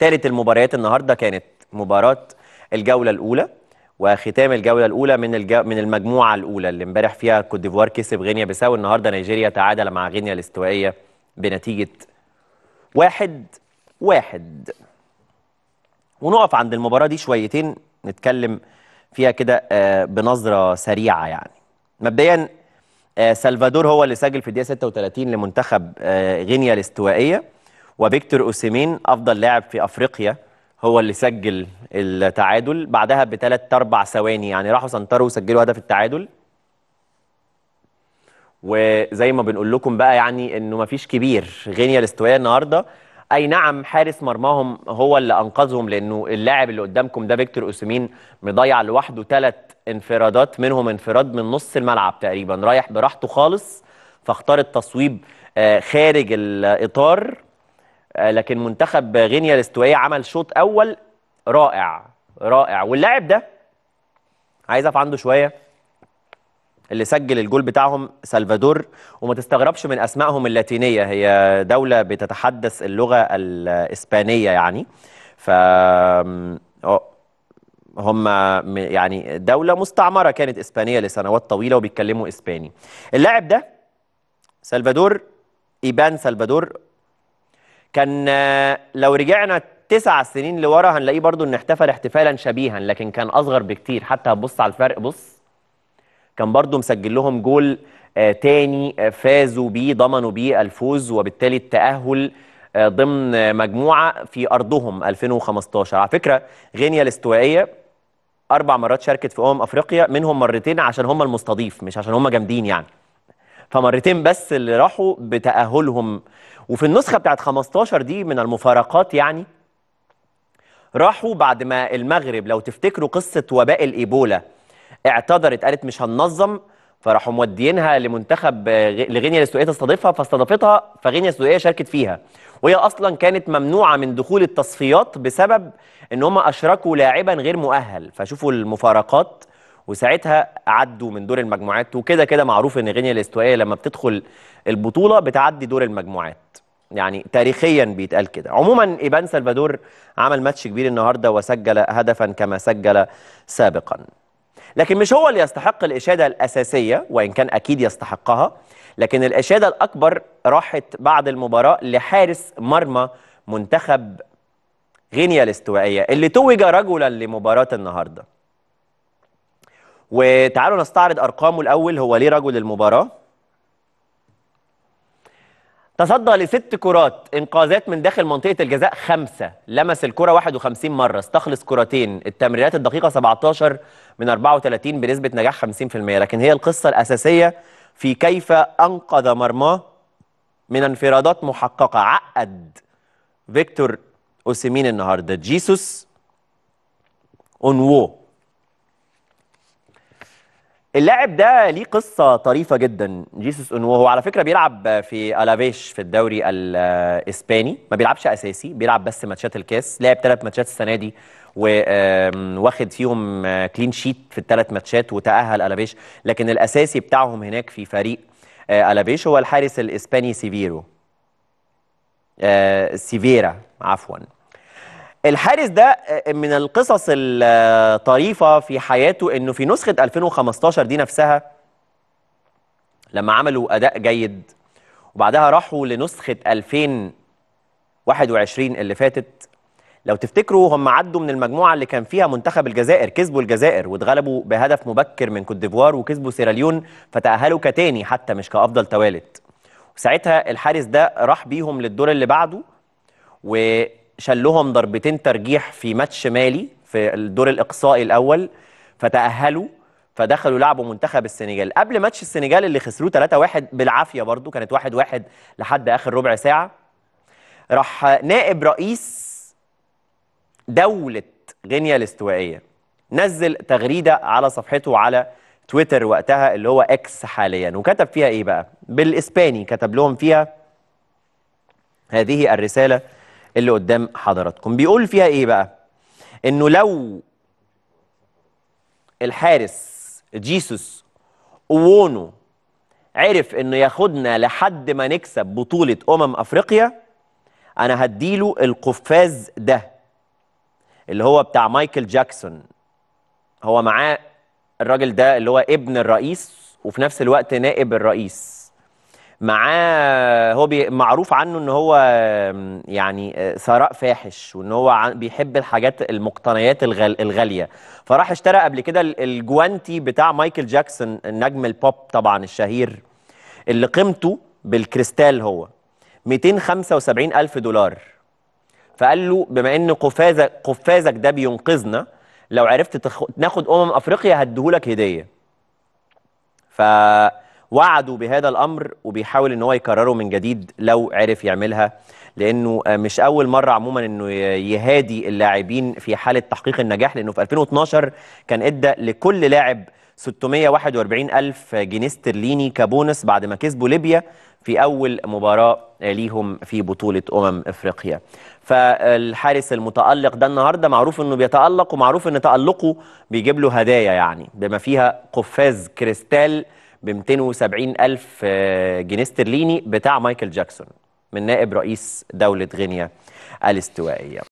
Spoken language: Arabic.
ثالث المباريات النهارده كانت مباراه الجوله الاولى وختام الجوله الاولى من الجو... من المجموعه الاولى اللي امبارح فيها كوت ديفوار كسب غينيا بيساو النهارده نيجيريا تعادل مع غينيا الاستوائيه بنتيجه واحد واحد ونقف عند المباراه دي شويتين نتكلم فيها كده آه، بنظره سريعه يعني مبدئيا آه، سلفادور هو اللي سجل في الدقيقه 36 لمنتخب آه، غينيا الاستوائيه وفيكتور اوسيمين افضل لاعب في افريقيا هو اللي سجل التعادل بعدها بثلاث اربع ثواني يعني راحوا سنتروا وسجلوا هدف التعادل وزي ما بنقول لكم بقى يعني انه ما فيش كبير غينيا الاستوائيه النهارده اي نعم حارس مرماهم هو اللي انقذهم لانه اللاعب اللي قدامكم ده فيكتور اوسيمين مضيع لوحده ثلاث انفرادات منهم انفراد من نص الملعب تقريبا رايح براحته خالص فاختار التصويب آه، خارج الاطار آه، لكن منتخب غينيا الاستوائيه عمل شوط اول رائع رائع واللاعب ده عايز اقف عنده شويه اللي سجل الجول بتاعهم سلفادور وما تستغربش من اسمائهم اللاتينيه هي دوله بتتحدث اللغه الاسبانيه يعني ف آه، هم يعني دوله مستعمره كانت اسبانيه لسنوات طويله وبيتكلموا اسباني اللاعب ده سلفادور ايبان سلفادور كان آه، لو رجعنا تسع سنين لورا هنلاقيه برضو ان احتفل احتفالا شبيها لكن كان اصغر بكتير حتى هتبص على الفرق بص كان برضو مسجل لهم جول آه، تاني آه، فازوا بيه ضمنوا بيه الفوز وبالتالي التأهل ضمن مجموعة في أرضهم 2015 على فكرة غينيا الاستوائية أربع مرات شاركت في أمم أفريقيا منهم مرتين عشان هم المستضيف مش عشان هم جامدين يعني فمرتين بس اللي راحوا بتأهلهم وفي النسخه بتاعت 15 دي من المفارقات يعني راحوا بعد ما المغرب لو تفتكروا قصه وباء الايبولا اعتذرت قالت مش هننظم فراحوا مودينها لمنتخب لغينيا الاستوائيه تستضيفها فاستضافتها فغينيا الاستوائيه شاركت فيها وهي اصلا كانت ممنوعه من دخول التصفيات بسبب ان هم اشركوا لاعبا غير مؤهل فشوفوا المفارقات وساعتها عدوا من دور المجموعات وكده كده معروف ان غينيا الاستوائيه لما بتدخل البطوله بتعدي دور المجموعات يعني تاريخيا بيتقال كده عموما إيبان سلفادور عمل ماتش كبير النهاردة وسجل هدفا كما سجل سابقا لكن مش هو اللي يستحق الإشادة الأساسية وإن كان أكيد يستحقها لكن الإشادة الأكبر راحت بعد المباراة لحارس مرمى منتخب غينيا الاستوائية اللي توج رجلا لمباراة النهاردة وتعالوا نستعرض أرقامه الأول هو ليه رجل المباراة تصدى لست كرات انقاذات من داخل منطقه الجزاء خمسه لمس الكره 51 مره استخلص كرتين التمريرات الدقيقه 17 من 34 بنسبه نجاح 50% لكن هي القصه الاساسيه في كيف انقذ مرماه من انفرادات محققه عقد فيكتور اوسيمين النهارده جيسوس اونوو اللاعب ده ليه قصة طريفة جدا جيسوس انو هو على فكرة بيلعب في ألافيش في الدوري الإسباني ما بيلعبش أساسي بيلعب بس ماتشات الكاس لعب ثلاث ماتشات السنة دي واخد فيهم كلين شيت في الثلاث ماتشات وتأهل ألافيش لكن الأساسي بتاعهم هناك في فريق آه، ألافيش هو الحارس الإسباني سيفيرو آه، سيفيرا عفواً الحارس ده آه، من القصص الطريفه في حياته انه في نسخه 2015 دي نفسها لما عملوا اداء جيد وبعدها راحوا لنسخه 2021 اللي فاتت لو تفتكروا هم عدوا من المجموعه اللي كان فيها منتخب الجزائر كسبوا الجزائر واتغلبوا بهدف مبكر من كوت ديفوار وكسبوا سيراليون فتاهلوا كتاني حتى مش كافضل توالت وساعتها الحارس ده راح بيهم للدور اللي بعده و شلهم ضربتين ترجيح في ماتش مالي في الدور الاقصائي الاول فتاهلوا فدخلوا لعبوا منتخب السنغال قبل ماتش السنغال اللي خسروه 3-1 بالعافيه برضو كانت 1-1 لحد اخر ربع ساعه راح نائب رئيس دوله غينيا الاستوائيه نزل تغريده على صفحته على تويتر وقتها اللي هو اكس حاليا وكتب فيها ايه بقى بالاسباني كتب لهم فيها هذه الرساله اللي قدام حضراتكم بيقول فيها ايه بقى انه لو الحارس جيسوس اوونو عرف انه ياخدنا لحد ما نكسب بطوله امم افريقيا انا هديله القفاز ده اللي هو بتاع مايكل جاكسون هو معاه الراجل ده اللي هو ابن الرئيس وفي نفس الوقت نائب الرئيس معاه هو بي معروف عنه ان هو يعني آه، ثراء فاحش وان هو بيحب الحاجات المقتنيات الغال الغاليه فراح اشترى قبل كده الجوانتي بتاع مايكل جاكسون النجم البوب طبعا الشهير اللي قيمته بالكريستال هو 275 ألف دولار فقال له بما ان قفازك قفازك ده بينقذنا لو عرفت تخ... ناخد امم افريقيا هديهولك هديه ف وعدوا بهذا الامر وبيحاول ان هو يكرره من جديد لو عرف يعملها لانه آه، مش اول مره عموما انه يهادي اللاعبين في حاله تحقيق النجاح لانه في 2012 كان ادى لكل لاعب 641 ألف جنيه استرليني كبونس بعد ما كسبوا ليبيا في أول مباراة ليهم في بطولة أمم إفريقيا فالحارس المتألق ده النهاردة معروف أنه بيتألق ومعروف أن تألقه بيجيب له هدايا يعني بما فيها قفاز كريستال ب 270 ألف آه، جنيه استرليني بتاع مايكل جاكسون من نائب رئيس دولة غينيا الاستوائية